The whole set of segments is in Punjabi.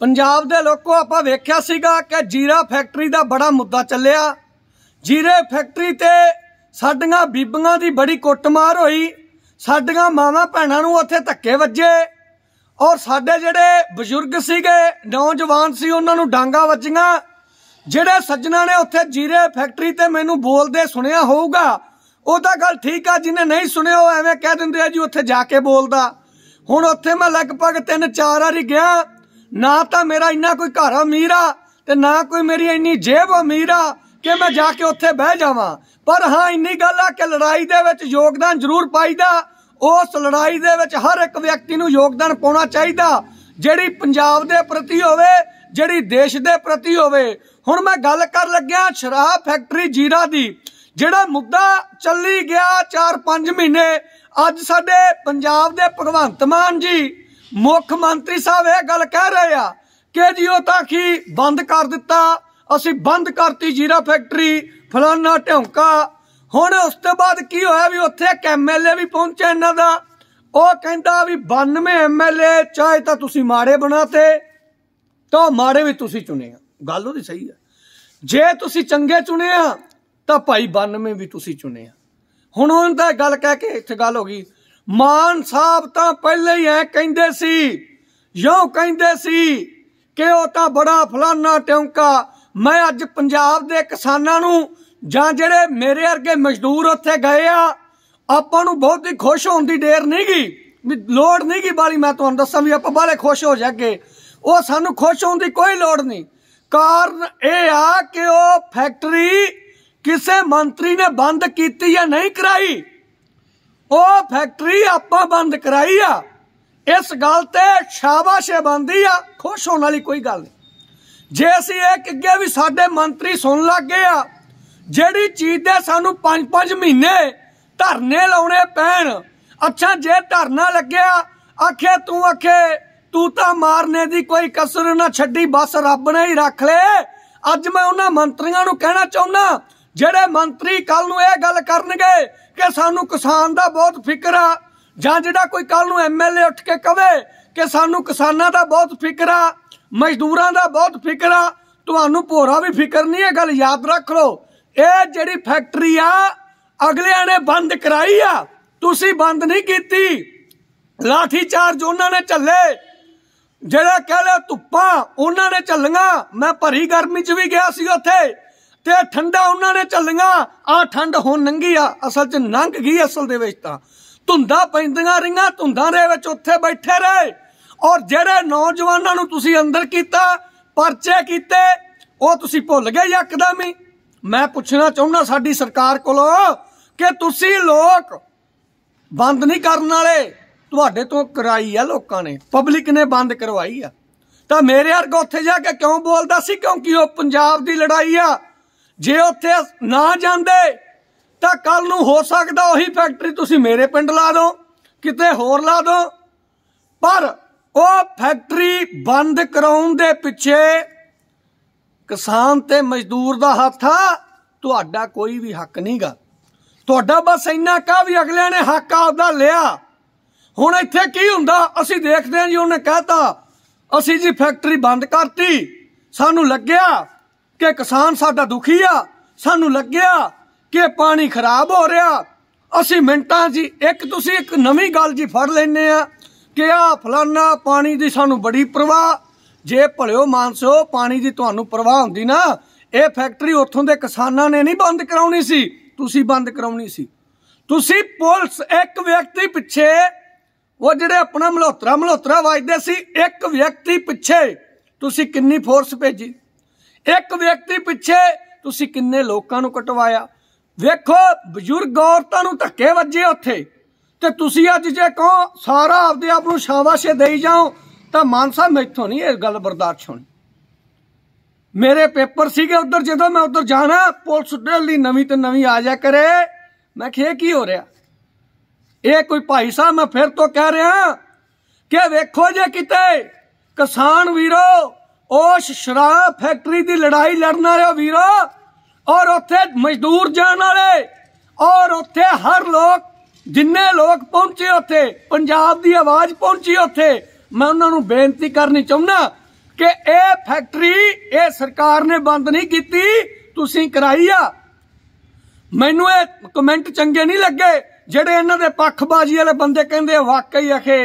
ਪੰਜਾਬ ਦੇ ਲੋਕੋ ਆਪਾਂ ਵੇਖਿਆ ਸੀਗਾ ਕਿ ਜੀਰਾ ਫੈਕਟਰੀ ਦਾ ਬੜਾ ਮੁੱਦਾ ਚੱਲਿਆ ਜੀਰੇ ਫੈਕਟਰੀ ਤੇ ਸਾਡੀਆਂ ਬੀਬੀਆਂ ਦੀ ਬੜੀ ਕੁੱਟਮਾਰ ਹੋਈ ਸਾਡੀਆਂ ਮਾਵਾਂ ਭੈਣਾਂ ਨੂੰ ਉੱਥੇ ਧੱਕੇ ਵੱਜੇ ਔਰ ਸਾਡੇ ਜਿਹੜੇ ਬਜ਼ੁਰਗ ਸੀਗੇ ਨੌਜਵਾਨ ਸੀ ਉਹਨਾਂ ਨੂੰ ਡਾਂਗਾ ਵੱਜੀਆਂ ਜਿਹੜੇ ਸੱਜਣਾ ਨੇ ਉੱਥੇ ਜੀਰੇ ਫੈਕਟਰੀ ਤੇ ਮੈਨੂੰ ਬੋਲਦੇ ਸੁਣਿਆ ਹੋਊਗਾ ਉਹ ਤਾਂ ਗੱਲ ਠੀਕ ਆ ਜਿਹਨੇ ਨਹੀਂ ਸੁਣਿਆ ਉਹ ਐਵੇਂ ਕਹਿ ਦਿੰਦੇ ਆ ਜੀ ਉੱਥੇ ਜਾ ਕੇ ਬੋਲਦਾ ਹੁਣ ਉੱਥੇ ਮੈਂ ਲਗਭਗ 3-4 ਵਾਰੀ ਗਿਆ ਨਾ ਤਾਂ ਮੇਰਾ ਇੰਨਾ ਕੋਈ ਘਰ ਅਮੀਰ ਆ ਤੇ ਨਾ ਕੋਈ ਮੇਰੀ ਇੰਨੀ ਜੇਬ ਅਮੀਰ ਆ ਕਿ ਮੈਂ ਜਾ ਕੇ ਉੱਥੇ ਬਹਿ ਜਾਵਾਂ ਪਰ ਹਾਂ ਇੰਨੀ ਗੱਲ ਆ ਕਿ ਲੜਾਈ ਦੇ ਵਿੱਚ ਯੋਗਦਾਨ ਜ਼ਰੂਰ ਪਾਈਦਾ ਉਸ ਲੜਾਈ ਦੇ ਵਿੱਚ ਹਰ ਇੱਕ ਵਿਅਕਤੀ ਨੂੰ ਯੋਗਦਾਨ ਪਾਉਣਾ ਚਾਹੀਦਾ ਜਿਹੜੀ ਪੰਜਾਬ ਦੇ ਪ੍ਰਤੀ ਹੋਵੇ ਜਿਹੜੀ ਦੇਸ਼ ਦੇ ਪ੍ਰਤੀ ਹੋਵੇ ਹੁਣ ਮੈਂ ਗੱਲ ਕਰ ਲੱਗਿਆ ਸ਼ਰਾਬ ਫੈਕਟਰੀ ਜੀਰਾ ਦੀ ਜਿਹੜਾ ਮੁੱਦਾ ਚੱਲੀ ਗਿਆ 4-5 ਮਹੀਨੇ ਅੱਜ ਸਾਡੇ ਪੰਜਾਬ ਦੇ ਭਗਵੰਤ ਮਾਨ ਜੀ ਮੁੱਖ ਮੰਤਰੀ ਸਾਹਿਬ ਇਹ ਗੱਲ ਕਹਿ ਰਹੇ ਆ ਕਿ ਜੀ ਉਹ ਤਾਂ ਕੀ ਬੰਦ ਕਰ ਦਿੱਤਾ ਅਸੀਂ ਬੰਦ ਕਰਤੀ ਜੀਰਾ ਫੈਕਟਰੀ ਫਲਾਨਾ ਢੌਂਕਾ ਹੁਣ ਉਸ ਤੋਂ ਬਾਅਦ ਕੀ ਹੋਇਆ ਵੀ ਉੱਥੇ ਇੱਕ ਐਮਐਲਏ ਵੀ ਪਹੁੰਚਿਆ ਇਹਨਾਂ ਦਾ ਉਹ ਕਹਿੰਦਾ ਵੀ 92 ਐਮਐਲਏ ਚਾਹੇ ਤਾਂ ਤੁਸੀਂ ਮਾੜੇ ਬਣਾਤੇ ਤਾਂ ਮਾੜੇ ਵੀ ਤੁਸੀਂ ਚੁਣੇ ਆ ਗੱਲ ਉਹਦੀ ਸਹੀ ਆ ਜੇ ਤੁਸੀਂ ਚੰਗੇ ਚੁਣੇ ਆ ਤਾਂ ਭਾਈ 92 ਵੀ ਤੁਸੀਂ ਚੁਣੇ ਆ ਹੁਣ ਉਹਨਾਂ ਦਾ ਗੱਲ ਕਹਿ ਕੇ ਇੱਥੇ ਗੱਲ ਹੋ ਗਈ ਮਾਨ ਸਾਹਿਬ ਤਾਂ ਪਹਿਲੇ ਹੀ ਐ ਕਹਿੰਦੇ ਸੀ ਯੋ ਕਹਿੰਦੇ ਸੀ ਕਿ ਉਹ ਤਾਂ ਬੜਾ ਫਲਾਨਾ ਟਿਉਂਕਾ ਮੈਂ ਅੱਜ ਪੰਜਾਬ ਦੇ ਕਿਸਾਨਾਂ ਨੂੰ ਜਾਂ ਜਿਹੜੇ ਮੇਰੇ ਵਰਗੇ ਮਜ਼ਦੂਰ ਉੱਥੇ ਗਏ ਆ ਆਪਾਂ ਨੂੰ ਬਹੁਤ ਹੀ ਖੁਸ਼ ਹੋਣ ਦੀ ਡੇਰ ਨਹੀਂ ਗਈ ਵੀ ਲੋੜ ਨਹੀਂ ਗਈ ਬਾਲੀ ਮੈਂ ਤੁਹਾਨੂੰ ਦੱਸਾਂ ਵੀ ਆਪਾਂ ਬਾਲੇ ਖੁਸ਼ ਹੋ ਜਾਗੇ ਉਹ ਸਾਨੂੰ ਖੁਸ਼ ਹੋਣ ਦੀ ਕੋਈ ਲੋੜ ਨਹੀਂ ਕਾਰਨ ਇਹ ਆ ਕਿ ਉਹ ਫੈਕਟਰੀ ਕਿਸੇ ਮੰਤਰੀ ਨੇ ਬੰਦ ਕੀਤੀ ਜਾਂ ਨਹੀਂ ਕਰਾਈ ਉਹ ਫੈਕਟਰੀ ਆਪਾਂ ਬੰਦ ਕਰਾਈ ਆ ਇਸ ਗੱਲ ਤੇ ਸ਼ਾਬਾਸ਼ੇ ਬੰਦੀ ਆ ਖੁਸ਼ ਹੋਣ ਵਾਲੀ ਕੋਈ ਗੱਲ ਨਹੀਂ ਜੇ ਅਸੀਂ ਇਹ ਕਿੱਗੇ ਵੀ ਸਾਡੇ ਮੰਤਰੀ ਸੁਣ ਲੱਗ ਗਏ ਆ ਜਿਹੜੀ ਚੀਜ਼ ਦੇ ਸਾਨੂੰ 5-5 ਮਹੀਨੇ ਧਰਨੇ ਲਾਉਣੇ ਪੈਣ ਅੱਛਾ ਜੇ ਧਰਨਾ ਲੱਗਿਆ ਆਖੇ ਤੂੰ ਆਖੇ ਤੂੰ ਤਾਂ ਮਾਰਨੇ ਦੀ ਕੋਈ ਕਸਰ ਨਾ ਛੱਡੀ ਬਸ ਰੱਬ ਨੇ ਹੀ ਰੱਖ ਲੈ ਅੱਜ ਮੈਂ ਉਹਨਾਂ ਮੰਤਰੀਆਂ ਨੂੰ ਕਹਿਣਾ ਚਾਹੁੰਦਾ ਜਿਹੜੇ ਮੰਤਰੀ ਕੱਲ ਨੂੰ ਇਹ ਗੱਲ ਕਰਨਗੇ ਕਿ ਸਾਨੂੰ ਕਿਸਾਨ ਦਾ ਬਹੁਤ ਫਿਕਰ ਆ ਜਾਂ ਜਿਹੜਾ ਕੋਈ ਕੱਲ ਨੂੰ ਐਮਐਲਏ ਉੱਠ ਕੇ ਕਵੇ ਕਿ ਸਾਨੂੰ ਕਿਸਾਨਾਂ ਦਾ ਬਹੁਤ ਫਿਕਰ ਆ ਮਜ਼ਦੂਰਾਂ ਦਾ ਬਹੁਤ ਫਿਕਰ ਆ ਤੁਹਾਨੂੰ ਭੋਰਾ ਵੀ ਫਿਕਰ ਨਹੀਂ ਇਹ ਗੱਲ ਯਾਦ ਰੱਖ ਲਓ ਇਹ ਜਿਹੜੀ ਫੈਕਟਰੀ ਆ ਅਗਲਿਆਂ ਨੇ ਬੰਦ ਕਰਾਈ ਆ ਤੁਸੀਂ ਬੰਦ ਨਹੀਂ ਕੀਤੀ ਲਾਠੀ ਚਾਰਜ ਉਹਨਾਂ ਨੇ ਝੱਲੇ ਜਿਹੜਾ ਕਹਿੰਦੇ ਧੁੱਪਾਂ ਉਹਨਾਂ ਨੇ ਝੱਲੀਆਂ ਮੈਂ ਭਰੀ ਗਰਮੀ 'ਚ ਵੀ ਗਿਆ ਸੀ ਉੱਥੇ ਤੇ ਠੰਡਾ ਉਹਨਾਂ ਨੇ ਚੱਲੀਆਂ ਆ ਠੰਡ ਹੁਣ ਨੰਗੀ ਆ ਅਸਲ 'ਚ ਨੰਗ ਗਈ ਅਸਲ ਦੇ ਵਿੱਚ ਤਾਂ ਧੁੰਦਾ ਪੈਂਦੀਆਂ ਰਹੀਆਂ ਧੁੰਦਾਂ ਦੇ ਵਿੱਚ ਉੱਥੇ ਬੈਠੇ ਰਹੇ ਔਰ ਜਿਹੜੇ ਨੌਜਵਾਨਾਂ ਨੂੰ ਤੁਸੀਂ ਅੰਦਰ ਕੀਤਾ ਪਰਚੇ ਕੀਤੇ ਉਹ ਤੁਸੀਂ ਭੁੱਲ ਗਏ ਯਕਦਮ ਹੀ ਮੈਂ ਪੁੱਛਣਾ ਚਾਹੁੰਦਾ ਸਾਡੀ ਸਰਕਾਰ ਕੋਲੋਂ ਕਿ ਤੁਸੀਂ ਲੋਕ ਬੰਦ ਨਹੀਂ ਕਰਨ ਵਾਲੇ ਤੁਹਾਡੇ ਤੋਂ ਕਰਾਈ ਆ ਲੋਕਾਂ ਨੇ ਪਬਲਿਕ ਨੇ ਬੰਦ ਕਰਵਾਈ ਆ ਤਾਂ ਮੇਰੇ ਵਰਗਾ ਉੱਥੇ ਜਾ ਕੇ ਕਿਉਂ ਬੋਲਦਾ ਸੀ ਕਿਉਂਕਿ ਉਹ ਪੰਜਾਬ ਦੀ ਲੜਾਈ ਆ ਜੇ ਉੱਥੇ ਨਾ ਜਾਂਦੇ ਤਾਂ ਕੱਲ ਨੂੰ ਹੋ ਸਕਦਾ ਉਹੀ ਫੈਕਟਰੀ ਤੁਸੀਂ ਮੇਰੇ ਪਿੰਡ ਲਾ ਦਿਓ ਕਿਤੇ ਹੋਰ ਲਾ ਦਿਓ ਪਰ ਉਹ ਫੈਕਟਰੀ ਬੰਦ ਕਰਾਉਣ ਦੇ ਪਿੱਛੇ ਕਿਸਾਨ ਤੇ ਮਜ਼ਦੂਰ ਦਾ ਹੱਥ ਆ ਤੁਹਾਡਾ ਕੋਈ ਵੀ ਹੱਕ ਨਹੀਂਗਾ ਤੁਹਾਡਾ ਬਸ ਇੰਨਾ ਕਾ ਵੀ ਅਗਲਿਆਂ ਨੇ ਹੱਕ ਆਪਦਾ ਲਿਆ ਹੁਣ ਇੱਥੇ ਕੀ ਹੁੰਦਾ ਅਸੀਂ ਦੇਖਦੇ ਹਾਂ ਜੀ ਉਹਨੇ ਕਹਿਤਾ ਅਸੀਂ ਜੀ ਫੈਕਟਰੀ ਬੰਦ ਕਰਤੀ ਸਾਨੂੰ ਲੱਗਿਆ ਕਿ ਕਿਸਾਨ ਸਾਡਾ ਦੁਖੀ ਆ ਸਾਨੂੰ ਲੱਗਿਆ ਕਿ ਪਾਣੀ ਖਰਾਬ ਹੋ ਰਿਹਾ ਅਸੀਂ ਮਿੰਟਾਂ ਜੀ ਇੱਕ ਤੁਸੀਂ ਇੱਕ ਨਵੀਂ ਗੱਲ ਜੀ ਫੜ ਲੈਨੇ ਆ ਕਿ ਆ ਫਲਾਨਾ ਪਾਣੀ ਦੀ ਸਾਨੂੰ ਬੜੀ ਪ੍ਰਵਾਹ ਜੇ ਭਲਿਓ ਮਾਨਸੋ ਪਾਣੀ ਦੀ ਤੁਹਾਨੂੰ ਪ੍ਰਵਾਹ ਹੁੰਦੀ ਨਾ ਇਹ ਫੈਕਟਰੀ ਉੱਥੋਂ ਦੇ ਕਿਸਾਨਾਂ ਨੇ ਨਹੀਂ ਬੰਦ ਕਰਾਉਣੀ ਸੀ ਤੁਸੀਂ ਬੰਦ ਕਰਾਉਣੀ ਸੀ ਤੁਸੀਂ ਪੁਲਿਸ ਇੱਕ ਵਿਅਕਤੀ ਪਿੱਛੇ ਉਹ ਜਿਹੜੇ ਆਪਣਾ ਮਲਹੋਤਰਾ ਮਲਹੋਤਰਾ ਵਜਦੇ ਸੀ ਇੱਕ ਵਿਅਕਤੀ ਪਿੱਛੇ ਤੁਸੀਂ ਕਿੰਨੀ ਫੋਰਸ ਭੇਜੀ ਇੱਕ ਵਿਅਕਤੀ ਪਿੱਛੇ ਤੁਸੀਂ ਕਿੰਨੇ ਲੋਕਾਂ ਨੂੰ ਕਟਵਾਇਆ ਵੇਖੋ ਬਜ਼ੁਰਗ ਔਰਤਾਂ ਨੂੰ ਧੱਕੇ ਵੱਜੇ ਉੱਥੇ ਤੇ ਤੁਸੀਂ ਅੱਜ ਜੇ ਕਹੋ ਸਾਰਾ ਆਪਦੇ ਆਪ ਨੂੰ ਸ਼ਾਬਾਸ਼ੇ ਦੇਈ ਜਾਓ ਤਾਂ ਮਾਨਸਾ ਮੈਥੋਂ ਨਹੀਂ ਇਹ ਗੱਲ ਬਰਦਾਸ਼ਤ ਹੋਣੀ ਮੇਰੇ ਪੇਪਰ ਸੀਗੇ ਉਧਰ ਜਦੋਂ ਮੈਂ ਉਧਰ ਜਾਣਾ ਪੁਲਿਸ ਡੇਲੀ ਨਵੀਂ ਤੇ ਨਵੀਂ ਆ ਜਾ ਕਰੇ ਮੈਂ ਕਿਹਾ ਕੀ ਹੋ ਰਿਹਾ ਇਹ ਕੋਈ ਭਾਈ ਸਾਹਿਬ ਮੈਂ ਫਿਰ ਤੋਂ ਕਹਿ ਰਿਹਾ ਕਿ ਵੇਖੋ ਜੇ ਕਿਤੇ ਕਿਸਾਨ ਵੀਰੋ ਉਸ ਸ਼ਰਾਬ ਫੈਕਟਰੀ ਦੀ ਲੜਾਈ ਲੜਨ ਵਾਲੇ ਵੀਰੋ ਔਰ ਉੱਥੇ ਮਜ਼ਦੂਰ ਜਾਣ ਵਾਲੇ ਔਰ ਉੱਥੇ ਹਰ ਲੋਕ ਜਿੰਨੇ ਲੋਕ ਪਹੁੰਚੇ ਉੱਥੇ ਪੰਜਾਬ ਦੀ ਆਵਾਜ਼ ਪਹੁੰਚੀ ਉੱਥੇ ਮੈਂ ਉਹਨਾਂ ਨੂੰ ਬੇਨਤੀ ਕਰਨੀ ਚਾਹੁੰਦਾ ਕਿ ਇਹ ਫੈਕਟਰੀ ਇਹ ਸਰਕਾਰ ਨੇ ਬੰਦ ਨਹੀਂ ਕੀਤੀ ਤੁਸੀਂ ਕਰਾਈ ਆ ਮੈਨੂੰ ਇਹ ਕਮੈਂਟ ਚੰਗੇ ਨਹੀਂ ਲੱਗੇ ਜਿਹੜੇ ਇਹਨਾਂ ਦੇ ਪੱਖਬਾਜ਼ੀ ਵਾਲੇ ਬੰਦੇ ਕਹਿੰਦੇ ਵਾਕਈ ਅਖੇ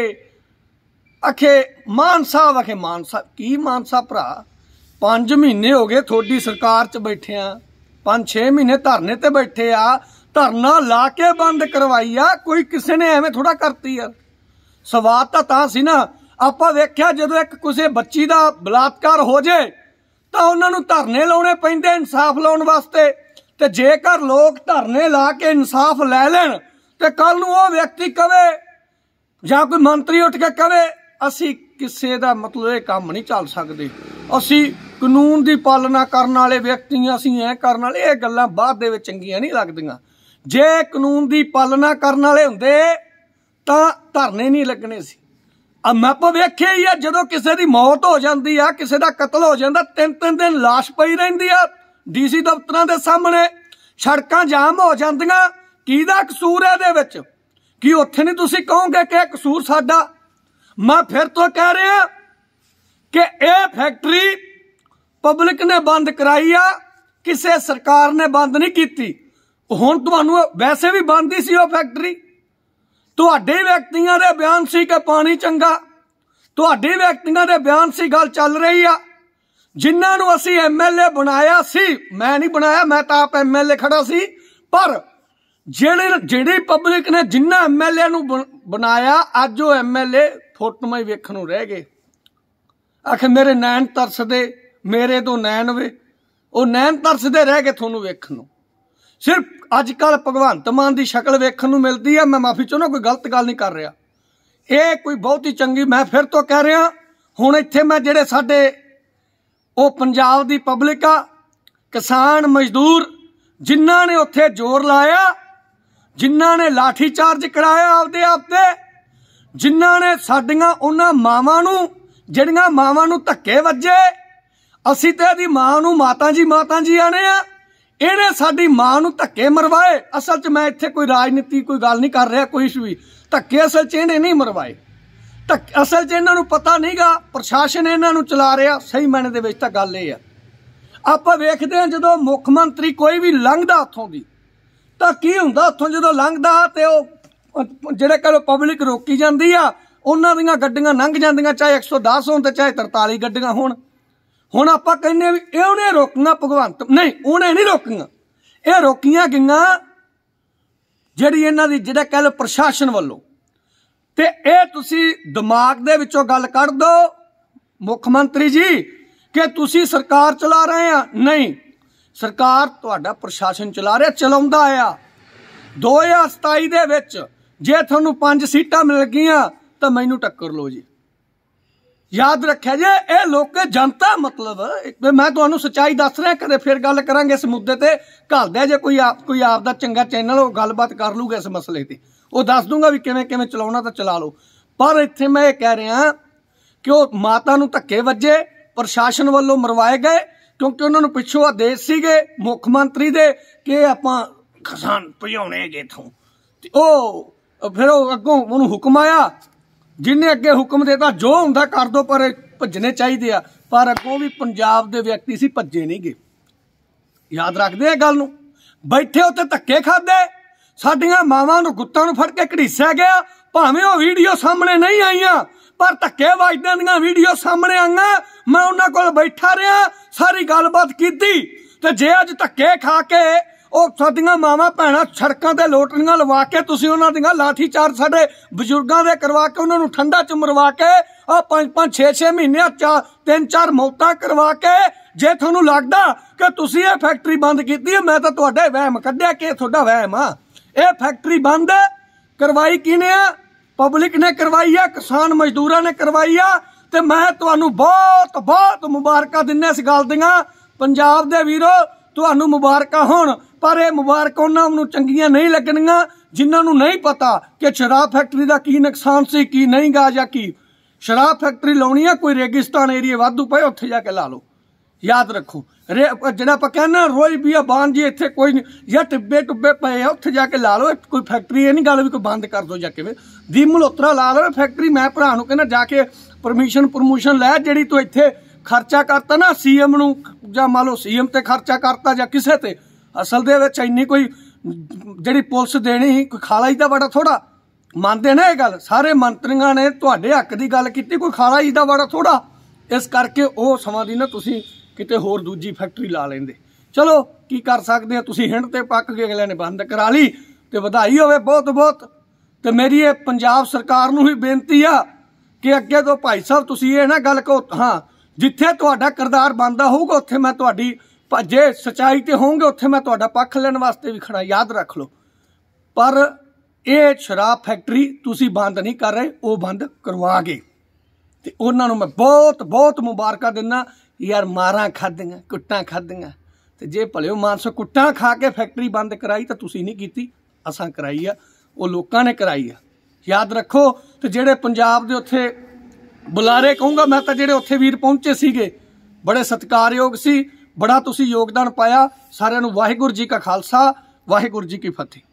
ਅਖੇ ਮਾਨ ਸਾਹਿਬ ਅਖੇ ਮਾਨ ਸਾਹਿਬ ਕੀ ਮਾਨ ਸਾਹਿਬ ਭਰਾ 5 ਮਹੀਨੇ ਹੋ ਗਏ ਥੋੜੀ ਸਰਕਾਰ 'ਚ ਆ 5-6 ਮਹੀਨੇ ਧਰਨੇ ਤੇ ਬੈਠੇ ਆ ਧਰਨਾ ਲਾ ਕੇ ਬੰਦ ਕਰਵਾਈ ਆ ਕੋਈ ਕਿਸੇ ਨੇ ਐਵੇਂ ਥੋੜਾ ਕਰਤੀ ਆ ਸਵਾਦ ਤਾਂ ਤਾਂ ਸੀ ਨਾ ਆਪਾਂ ਵੇਖਿਆ ਜਦੋਂ ਇੱਕ ਕਿਸੇ ਬੱਚੀ ਦਾ ਬਲਾਤਕਾਰ ਹੋ ਜੇ ਤਾਂ ਉਹਨਾਂ ਨੂੰ ਧਰਨੇ ਲਾਉਣੇ ਪੈਂਦੇ ਇਨਸਾਫ ਲਾਉਣ ਵਾਸਤੇ ਤੇ ਜੇਕਰ ਲੋਕ ਧਰਨੇ ਲਾ ਕੇ ਇਨਸਾਫ ਲੈ ਲੈਣ ਤੇ ਕੱਲ ਨੂੰ ਉਹ ਵਿਅਕਤੀ ਕਵੇ ਜਾਂ ਕੋਈ ਮੰਤਰੀ ਉੱਠ ਕੇ ਕਵੇ ਅਸੀਂ ਕਿਸੇ ਦਾ ਮਤਲਬ ਇਹ ਕੰਮ ਨਹੀਂ ਚੱਲ ਸਕਦੇ ਅਸੀਂ ਕਾਨੂੰਨ ਦੀ ਪਾਲਣਾ ਕਰਨ ਵਾਲੇ ਵਿਅਕਤੀਆਂ ਅਸੀਂ ਐ ਕਰਨ ਵਾਲੇ ਇਹ ਗੱਲਾਂ ਬਾਅਦ ਦੇ ਵਿੱਚ ਚੰਗੀਆਂ ਨਹੀਂ ਲੱਗਦੀਆਂ ਜੇ ਕਾਨੂੰਨ ਦੀ ਪਾਲਣਾ ਕਰਨ ਵਾਲੇ ਹੁੰਦੇ ਤਾਂ ਧਰਨੇ ਨਹੀਂ ਲੱਗਣੇ ਸੀ ਆ ਮੈਂ ਆਪਾਂ ਵੇਖਿਆ ਹੀ ਆ ਜਦੋਂ ਕਿਸੇ ਦੀ ਮੌਤ ਹੋ ਜਾਂਦੀ ਆ ਕਿਸੇ ਦਾ ਕਤਲ ਹੋ ਜਾਂਦਾ ਤਿੰਨ ਤਿੰਨ ਦਿਨ ਲਾਸ਼ ਪਈ ਰਹਿੰਦੀ ਆ ਡੀਸੀ ਦਫ਼ਤਰਾਂ ਦੇ ਸਾਹਮਣੇ ਸੜਕਾਂ ਜਾਮ ਹੋ ਜਾਂਦੀਆਂ ਕੀ ਦਾ ਕਸੂਰ ਹੈ ਇਹਦੇ ਵਿੱਚ ਕੀ ਉੱਥੇ ਨਹੀਂ ਤੁਸੀਂ ਕਹੋਗੇ ਕਿ ਇਹ ਕਸੂਰ ਸਾਡਾ ਮੈਂ ਫਿਰ ਤੋਂ ਕਹਿ ਰਿਹਾ ਕਿ ਇਹ ਫੈਕਟਰੀ ਪਬਲਿਕ ਨੇ ਬੰਦ ਕਰਾਈ ਆ ਕਿਸੇ ਸਰਕਾਰ ਨੇ ਬੰਦ ਨਹੀਂ ਕੀਤੀ ਹੁਣ ਤੁਹਾਨੂੰ ਵੈਸੇ ਵੀ ਬੰਦ ਹੀ ਸੀ ਉਹ ਫੈਕਟਰੀ ਤੁਹਾਡੇ ਵਿਅਕਤੀਆਂ ਦੇ ਬਿਆਨ ਸੀ ਕਿ ਪਾਣੀ ਚੰਗਾ ਤੁਹਾਡੇ ਵਿਅਕਤੀਆਂ ਦੇ ਬਿਆਨ ਸੀ ਗੱਲ ਚੱਲ ਰਹੀ ਆ ਜਿਨ੍ਹਾਂ ਨੂੰ ਅਸੀਂ ਐਮਐਲਏ ਬਣਾਇਆ ਸੀ ਮੈਂ ਨਹੀਂ ਬਣਾਇਆ ਮੈਂ ਤਾਂ ਆਪ ਐਮਐਲਏ ਖੜਾ ਸੀ ਪਰ ਜਿਹੜੇ ਜਿਹੜੀ ਪਬਲਿਕ ਨੇ ਜਿੰਨਾ ਐਮਐਲਏ ਨੂੰ ਬਣਾਇਆ ਅੱਜ ਉਹ ਐਮਐਲਏ ਫੋਟੋਆਂ ਹੀ ਵੇਖਣ ਨੂੰ ਰਹਿ ਗਏ ਆਖੇ ਮੇਰੇ ਨੈਣ ਤਰਸਦੇ ਮੇਰੇ ਤੋਂ ਨੈਣ ਵੇ ਉਹ ਨੈਣ ਤਰਸਦੇ ਰਹਿ ਗਏ ਤੁਹਾਨੂੰ ਵੇਖਣ ਨੂੰ ਸਿਰਫ ਅੱਜ ਕੱਲ ਭਗਵੰਤ ਮਾਨ ਦੀ ਸ਼ਕਲ ਵੇਖਣ ਨੂੰ ਮਿਲਦੀ ਆ ਮੈਂ ਮਾਫੀ ਚਾਹੁੰਦਾ ਕੋਈ ਗਲਤ ਗੱਲ ਨਹੀਂ ਕਰ ਰਿਹਾ ਇਹ ਕੋਈ ਬਹੁਤੀ ਚੰਗੀ ਮੈਂ ਫਿਰ ਤੋਂ ਕਹਿ ਰਿਹਾ ਹੁਣ ਇੱਥੇ ਮੈਂ ਜਿਹੜੇ ਸਾਡੇ ਉਹ ਪੰਜਾਬ ਦੀ ਪਬਲਿਕ ਆ ਕਿਸਾਨ ਮਜ਼ਦੂਰ ਜਿਨ੍ਹਾਂ ਨੇ ਉੱਥੇ ਜ਼ੋਰ ਲਾਇਆ ਜਿਨ੍ਹਾਂ ਨੇ ਲਾਠੀ ਚਾਰਜ ਕਰਾਇਆ ਆਪਦੇ ਆਪ ਤੇ ਜਿਨ੍ਹਾਂ ਨੇ ਸਾਡੀਆਂ ਉਹਨਾਂ ਮਾਵਾਂ ਨੂੰ ਜਿਹੜੀਆਂ ਮਾਵਾਂ ਨੂੰ ਧੱਕੇ ਵੱਜੇ ਅਸੀਂ ਤੇ ਇਹਦੀ ਮਾਂ ਨੂੰ ਮਾਤਾ ਜੀ ਮਾਤਾ ਜੀ ਆਣੇ ਆ ਇਹਨੇ ਸਾਡੀ ਮਾਂ ਨੂੰ ਧੱਕੇ ਮਰਵਾਏ ਅਸਲ 'ਚ ਮੈਂ ਇੱਥੇ ਕੋਈ ਰਾਜਨੀਤੀ ਕੋਈ ਗੱਲ ਨਹੀਂ ਕਰ ਰਿਹਾ ਕੋਈ ਵੀ ਧੱਕੇ ਅਸਲ 'ਚ ਇਹਨੇ ਨਹੀਂ ਮਰਵਾਏ ਅਸਲ 'ਚ ਇਹਨਾਂ ਨੂੰ ਪਤਾ ਨਹੀਂਗਾ ਪ੍ਰਸ਼ਾਸਨ ਇਹਨਾਂ ਨੂੰ ਚਲਾ ਰਿਹਾ ਸਹੀ ਮਾਇਨੇ ਦੇ ਵਿੱਚ ਤਾਂ ਗੱਲ ਇਹ ਆ ਆਪਾਂ ਵੇਖਦੇ ਹਾਂ ਜਦੋਂ ਮੁੱਖ ਮੰਤਰੀ ਕੋਈ ਵੀ ਲੰਘਦਾ ਉੱਥੋਂ ਦੀ ਤਾਂ ਕੀ ਹੁੰਦਾ ਉੱਥੋਂ ਜਦੋਂ ਲੰਘਦਾ ਤੇ ਉਹ ਜਿਹੜੇ ਕਹੋ ਪਬਲਿਕ ਰੋਕੀ ਜਾਂਦੀ ਆ ਉਹਨਾਂ ਦੀਆਂ ਗੱਡੀਆਂ ਲੰਘ ਜਾਂਦੀਆਂ ਚਾਹੇ 110 ਹੋਣ ਤੇ ਚਾਹੇ 43 ਗੱਡੀਆਂ ਹੋਣ ਹੁਣ ਆਪਾਂ ਕਹਿੰਨੇ ਵੀ ਇਹ ਉਹਨੇ ਰੋਕਣਾ ਭਗਵੰਤ ਨਹੀਂ ਉਹਨੇ ਨਹੀਂ ਰੋਕੀਆਂ ਇਹ ਰੋਕੀਆਂ ਗਈਆਂ ਜਿਹੜੀ ਇਹਨਾਂ ਦੀ ਜਿਹੜਾ ਕਹ ਲੋ ਪ੍ਰਸ਼ਾਸਨ ਵੱਲੋਂ ਤੇ ਇਹ ਤੁਸੀਂ ਦਿਮਾਗ ਦੇ ਵਿੱਚੋਂ ਗੱਲ ਕੱਢ ਦੋ ਮੁੱਖ ਮੰਤਰੀ ਜੀ ਕਿ ਤੁਸੀਂ ਸਰਕਾਰ ਚਲਾ ਰਹੇ ਆ ਨਹੀਂ ਸਰਕਾਰ ਤੁਹਾਡਾ ਪ੍ਰਸ਼ਾਸਨ ਚਲਾ ਰਿਹਾ ਚਲਾਉਂਦਾ ਆ 2027 ਦੇ ਵਿੱਚ ਜੇ ਤੁਹਾਨੂੰ ਪੰਜ ਸੀਟਾਂ ਮਿਲ ਗਈਆਂ ਤਾਂ ਮੈਨੂੰ ਟੱਕਰ ਲਓ ਜੀ ਯਾਦ ਰੱਖਿਆ ਜੇ ਇਹ ਲੋਕ ਜਨਤਾ ਮਤਲਬ ਮੈਂ ਤੁਹਾਨੂੰ ਸਚਾਈ ਦੱਸ ਰਿਹਾ ਕਦੇ ਫਿਰ ਗੱਲ ਕਰਾਂਗੇ ਇਸ ਮੁੱਦੇ ਤੇ ਘਲਦਾ ਜੇ ਕੋਈ ਆਪ ਕੋਈ ਆਪ ਦਾ ਚੰਗਾ ਚੈਨਲ ਉਹ ਗੱਲਬਾਤ ਕਰ ਲੂਗਾ ਇਸ ਮਸਲੇ ਤੇ ਉਹ ਦੱਸ ਦੂੰਗਾ ਵੀ ਕਿਵੇਂ ਕਿਵੇਂ ਚਲਾਉਣਾ ਤਾਂ ਚਲਾ ਲਓ ਪਰ ਇੱਥੇ ਮੈਂ ਇਹ ਕਹਿ ਰਿਹਾ ਕਿ ਉਹ ਮਾਤਾ ਨੂੰ ਧੱਕੇ ਵੱਜੇ ਪ੍ਰਸ਼ਾਸਨ ਵੱਲੋਂ ਮਰਵਾਏ ਗਏ ਕਿਉਂਕਿ ਉਹਨਾਂ ਨੂੰ ਪਿੱਛੋਂ ਆਦੇਸ਼ ਸੀਗੇ ਮੁੱਖ ਮੰਤਰੀ ਦੇ ਕਿ ਆਪਾਂ ਖਸਾਨ ਭਜਾਉਣੇ ਜੇ ਇਥੋਂ ਤੇ ਉਹ ਫਿਰ ਉਹ ਅੱਗੋਂ ਉਹਨੂੰ ਹੁਕਮ ਆਇਆ ਜਿੰਨੇ ਅੱਗੇ ਹੁਕਮ ਦੇਤਾ ਜੋ ਹੁੰਦਾ ਕਰ ਦੋ ਪਰ ਭੱਜਨੇ ਚਾਹੀਦੇ ਆ ਪਰ ਅੱਗੋਂ ਵੀ ਪੰਜਾਬ ਦੇ ਵਿਅਕਤੀ ਸੀ ਭੱਜੇ ਨਹੀਂ ਗਏ ਯਾਦ ਰੱਖਦੇ ਆ ਗੱਲ ਨੂੰ ਬੈਠੇ ਉੱਤੇ ਧੱਕੇ ਖਾਦੇ ਸਾਡੀਆਂ ਮਾਵਾਂ ਨੂੰ ਗੁੱਤਾਂ ਨੂੰ ਫੜ ਕੇ ਘੜੀਸਿਆ ਗਿਆ ਭਾਵੇਂ ਉਹ ਵੀਡੀਓ ਸਾਹਮਣੇ ਨਹੀਂ ਆਈਆਂ ਪਰ ਧੱਕੇ ਵਜਦਿਆਂ ਦੀਆਂ ਵੀਡੀਓ ਸਾਹਮਣੇ ਆਈਆਂ ਮੈਂ ਉਹਨਾਂ ਕੋਲ ਬੈਠਾ ਰਿਹਾ ਸਾਰੀ ਗੱਲਬਾਤ ਕੀਤੀ ਤੇ ਜੇ ਅੱਜ ਧੱਕੇ ਖਾ ਕੇ ਉਹ ਸਾਡੀਆਂ ਮਾਵਾਂ ਭੈਣਾਂ ਸੜਕਾਂ ਤੇ ਲੋਟਰੀਆਂ ਲਵਾ ਕੇ ਤੁਸੀਂ ਉਹਨਾਂ ਦੀਆਂ ਚਾਰ ਸਾਡੇ ਬਜ਼ੁਰਗਾਂ ਦੇ ਕਰਵਾ ਕੇ ਉਹਨਾਂ ਨੂੰ ਠੰਡਾ ਚ ਮਰਵਾ ਕੇ ਆ ਪੰਜ ਪੰਜ 6 6 ਮਹੀਨੇ ਚਾ ਤਿੰਨ ਚਾਰ ਮੌਤਾਂ ਕਰਵਾ ਕੇ ਜੇ ਤੁਹਾਨੂੰ ਲੱਗਦਾ ਕਿ ਤੁਸੀਂ ਇਹ ਫੈਕਟਰੀ ਬੰਦ ਕੀਤੀ ਹੈ ਮੈਂ ਤਾਂ ਤੁਹਾਡੇ ਵਹਿਮ ਕੱਢਿਆ ਕਿ ਤੁਹਾਡਾ ਵਹਿਮ ਆ ਇਹ ਫੈਕਟਰੀ ਬੰਦ ਕਰਵਾਈ ਕਿਨੇ ਆ ਪਬਲਿਕ ਨੇ ਕਰਵਾਈ ਆ ਕਿਸਾਨ ਮਜ਼ਦੂਰਾਂ ਨੇ ਕਰਵਾਈ ਆ ਤੇ ਮੈਂ ਤੁਹਾਨੂੰ ਬਹੁਤ ਬਹੁਤ ਮੁਬਾਰਕਾਂ ਦਿੰਨੇ ਇਸ ਗੱਲ ਦੀਆਂ ਪੰਜਾਬ ਦੇ ਵੀਰੋ ਤੁਹਾਨੂੰ ਮੁਬਾਰਕਾਂ ਹੋਣ ਪਰ ਇਹ ਮੁਬਾਰਕ ਉਹਨਾਂ ਨੂੰ ਚੰਗੀਆਂ ਨਹੀਂ ਲੱਗਣੀਆਂ ਜਿਨ੍ਹਾਂ ਨੂੰ ਨਹੀਂ ਪਤਾ ਕਿ ਸ਼ਰਾਬ ਫੈਕਟਰੀ ਦਾ ਕੀ ਨੁਕਸਾਨ ਸੀ ਕੀ ਨਹੀਂ ਗਾ ਜਾਂ ਕੀ ਸ਼ਰਾਬ ਫੈਕਟਰੀ ਲਾਉਣੀ ਆ ਕੋਈ ਰੇਗਿਸਤਾਨ ਏਰੀਆ ਵਾਧੂ ਪਏ ਉੱਥੇ ਜਾ ਕੇ ਲਾ ਲਓ ਯਾਦ ਰੱਖੋ ਜਿਹੜਾ ਆਪਾਂ ਕਹਿੰਦੇ ਰੋਈ ਵੀ ਆ ਬਾਨ ਜੀ ਇੱਥੇ ਕੋਈ ਨਹੀਂ ਜਾਂ ਟਿੱਬੇ ਟੁੱਬੇ ਪਏ ਆ ਉੱਥੇ ਜਾ ਕੇ ਲਾ ਲਓ ਕੋਈ ਫੈਕਟਰੀ ਇਹ ਨਹੀਂ ਗੱਲ ਵੀ ਕੋਈ ਬੰਦ ਕਰ ਦੋ ਜਾਂ ਕਿਵੇਂ ਦੀ ਮਲੋਤਰਾ ਲਾ ਲਓ ਫੈਕਟਰੀ ਮੈਂ ਭਰਾ ਨੂੰ ਕਹਿੰਦਾ ਜਾ ਕੇ ਪਰਮਿਸ਼ਨ ਪਰਮੋਸ਼ਨ ਲੈ ਜਿਹੜੀ ਤੂੰ ਇੱਥੇ ਖਰਚਾ ਕਰਤਾ ਨਾ ਸੀਐਮ ਨੂੰ ਜਾਂ ਮੰਨ ਲਓ ਸੀਐਮ ਤੇ ਖਰਚਾ ਕਰਤਾ ਜਾਂ ਕਿਸੇ ਤੇ ਅਸਲ ਦੇ ਵਿੱਚ ਇੰਨੀ ਕੋਈ ਜਿਹੜੀ ਪੁਲਿਸ ਦੇਣੀ ਕੋਈ ਖਾਲਾ ਹੀ ਦਾ ਬੜਾ ਥੋੜਾ ਮੰਨਦੇ ਨੇ ਇਹ ਗੱਲ ਸਾਰੇ ਮੰਤਰੀਆਂ ਨੇ ਤੁਹਾਡੇ ਹੱਕ ਦੀ ਗੱਲ ਕੀਤੀ ਕੋਈ ਖਾਲਾ ਹੀ ਦਾ ਬੜਾ ਥੋੜਾ ਇਸ ਕਰਕੇ ਉਹ ਸਮਾਂ ਦੀ ਨਾ ਤੁਸੀਂ ਕਿਤੇ ਹੋਰ ਦੂਜੀ ਫੈਕਟਰੀ ਲਾ ਲੈਂਦੇ ਚਲੋ ਕੀ ਕਰ ਸਕਦੇ ਆ ਤੁਸੀਂ ਹਿੰਡ ਤੇ ਪੱਕ ਕੇ ਅਗਲੇ ਨੇ ਬੰਦ ਕਰਾ ਲਈ ਤੇ ਵਧਾਈ ਹੋਵੇ ਬਹੁਤ ਬਹੁਤ ਤੇ ਮੇਰੀ ਇਹ ਪੰਜਾਬ ਸਰਕਾਰ ਨੂੰ ਹੀ ਬੇਨਤੀ ਆ ਕਿ ਅੱਗੇ ਤੋਂ ਭਾਈ ਸਾਹਿਬ ਤੁਸੀਂ ਇਹ ਨਾ ਗੱਲ ਕਹੋ ਹਾਂ ਜਿੱਥੇ ਤੁਹਾਡਾ ਕਰਦਾਰ ਬਣਦਾ ਹੋਊਗਾ ਉੱਥੇ ਮੈਂ ਤੁਹਾਡੀ ਜੇ ਸਚਾਈ ਤੇ ਹੋਵੋਗੇ ਉੱਥੇ ਮੈਂ ਤੁਹਾਡਾ ਪੱਖ ਲੈਣ ਵਾਸਤੇ ਵੀ ਖੜਾ ਯਾਦ ਰੱਖ ਲਓ ਪਰ ਇਹ ਸ਼ਰਾਬ ਫੈਕਟਰੀ ਤੁਸੀਂ ਬੰਦ ਨਹੀਂ ਕਰ ਰਹੇ ਉਹ ਬੰਦ ਕਰਵਾਗੇ ਤੇ ਉਹਨਾਂ ਨੂੰ ਮੈਂ ਬਹੁਤ ਬਹੁਤ ਮੁਬਾਰਕਾਂ ਦਿੰਨਾ ਯਾਰ ਮਾਰਾਂ ਖਾਦੀਆਂ ਕੁੱਟਾਂ ਖਾਦੀਆਂ ਤੇ ਜੇ ਭਲਿਓ ਮਾਨਸੋ ਕੁੱਟਾਂ ਖਾ ਕੇ ਫੈਕਟਰੀ ਬੰਦ ਕਰਾਈ ਤਾਂ ਤੁਸੀਂ ਨਹੀਂ ਕੀਤੀ ਅਸਾਂ ਕਰਾਈ ਆ ਉਹ ਲੋਕਾਂ ਨੇ ਕਰਾਈ ਆ ਯਾਦ ਰੱਖੋ ਤੇ ਜਿਹੜੇ ਪੰਜਾਬ ਦੇ ਉੱਥੇ ਬੁਲਾਰੇ ਕਹੂੰਗਾ ਮੈਂ ਤਾਂ ਜਿਹੜੇ ਉੱਥੇ ਵੀਰ ਪਹੁੰਚੇ ਸੀਗੇ ਬੜੇ ਸਤਿਕਾਰਯੋਗ ਸੀ ਬੜਾ ਤੁਸੀਂ ਯੋਗਦਾਨ ਪਾਇਆ ਸਾਰਿਆਂ ਨੂੰ ਵਾਹਿਗੁਰੂ ਜੀ ਕਾ ਖਾਲਸਾ ਵਾਹਿਗੁਰੂ ਜੀ ਕੀ ਫਤਿਹ